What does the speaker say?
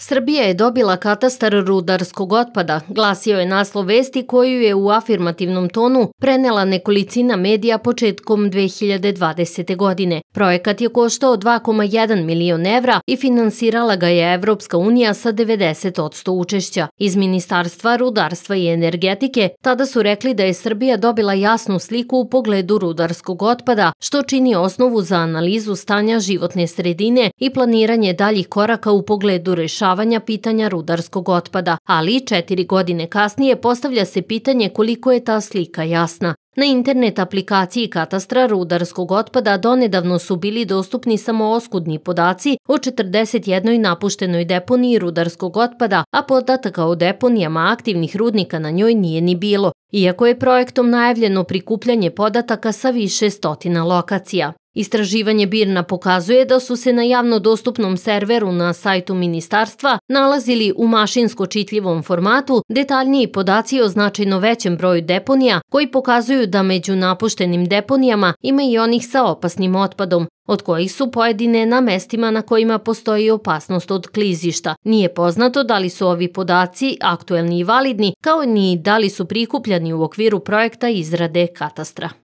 Srbija je dobila katastar rudarskog otpada, glasio je naslov vesti koju je u afirmativnom tonu prenela nekolicina medija početkom 2020. godine. Projekat je koštao 2,1 milion evra i finansirala ga je Evropska unija sa 90% učešća. Iz Ministarstva rudarstva i energetike tada su rekli da je Srbija dobila jasnu sliku u pogledu rudarskog otpada, što čini osnovu za analizu stanja životne sredine i planiranje daljih koraka u pogledu rešavanja rešavanja pitanja rudarskog otpada, ali četiri godine kasnije postavlja se pitanje koliko je ta slika jasna. Na internet aplikaciji Katastra rudarskog otpada donedavno su bili dostupni samo oskudni podaci o 41. napuštenoj deponiji rudarskog otpada, a podataka o deponijama aktivnih rudnika na njoj nije ni bilo, iako je projektom najavljeno prikupljanje podataka sa više stotina lokacija. Istraživanje Birna pokazuje da su se na javno dostupnom serveru na sajtu ministarstva nalazili u mašinsko čitljivom formatu detaljniji podaci o značajno većem broju deponija koji pokazuju da među napuštenim deponijama ima i onih sa opasnim otpadom, od kojih su pojedine na mestima na kojima postoji opasnost od klizišta. Nije poznato da li su ovi podaci aktuelni i validni, kao ni da li su prikupljani u okviru projekta izrade katastra.